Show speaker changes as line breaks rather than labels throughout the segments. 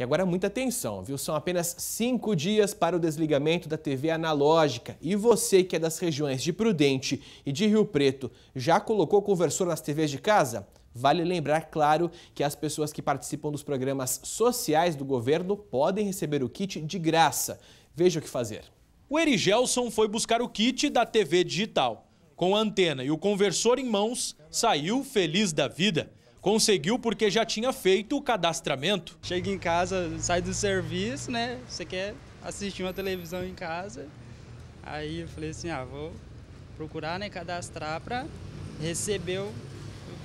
E agora muita atenção, viu? São apenas cinco dias para o desligamento da TV analógica. E você que é das regiões de Prudente e de Rio Preto já colocou conversor nas TVs de casa? Vale lembrar, claro, que as pessoas que participam dos programas sociais do governo podem receber o kit de graça. Veja o que fazer. O Erigelson foi buscar o kit da TV digital. Com a antena e o conversor em mãos, saiu feliz da vida. Conseguiu porque já tinha feito o cadastramento. Chega em casa, sai do serviço, né? Você quer assistir uma televisão em casa. Aí eu falei assim, ah, vou procurar, né, cadastrar para receber o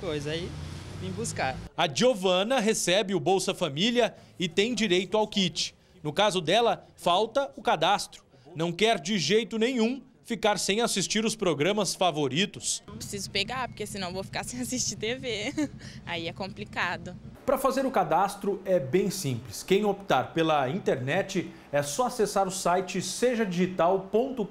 coisa. Aí vim buscar. A Giovana recebe o Bolsa Família e tem direito ao kit. No caso dela, falta o cadastro. Não quer de jeito nenhum ficar sem assistir os programas favoritos.
Preciso pegar, porque senão vou ficar sem assistir TV. Aí é complicado.
Para fazer o cadastro é bem simples. Quem optar pela internet é só acessar o site sejadigital.com.br.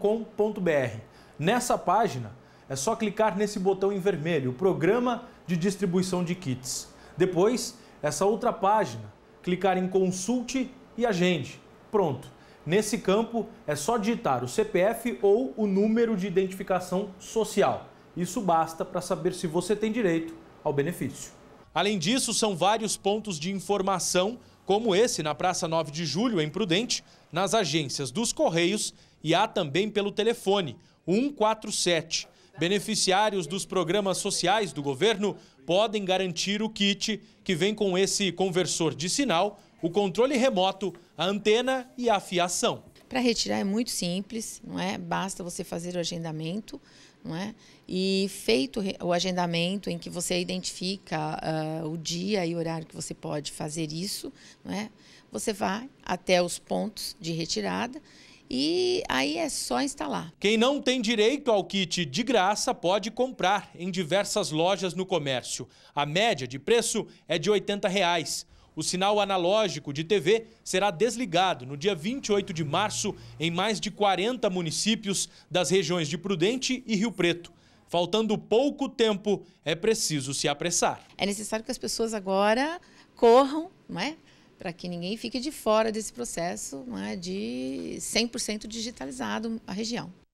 Nessa página é só clicar nesse botão em vermelho, o Programa de Distribuição de Kits. Depois, essa outra página, clicar em Consulte e Agende. Pronto Nesse campo, é só digitar o CPF ou o número de identificação social. Isso basta para saber se você tem direito ao benefício. Além disso, são vários pontos de informação, como esse na Praça 9 de Julho, em Prudente, nas agências dos Correios e há também pelo telefone 147. Beneficiários dos programas sociais do governo podem garantir o kit que vem com esse conversor de sinal o controle remoto, a antena e a fiação.
Para retirar é muito simples, não é? Basta você fazer o agendamento, não é? E feito o agendamento em que você identifica uh, o dia e horário que você pode fazer isso, não é? Você vai até os pontos de retirada e aí é só instalar.
Quem não tem direito ao kit de graça pode comprar em diversas lojas no comércio. A média de preço é de R$ 80. Reais o sinal analógico de TV será desligado no dia 28 de março em mais de 40 municípios das regiões de Prudente e Rio Preto. Faltando pouco tempo, é preciso se apressar.
É necessário que as pessoas agora corram, não é? para que ninguém fique de fora desse processo não é? de 100% digitalizado a região.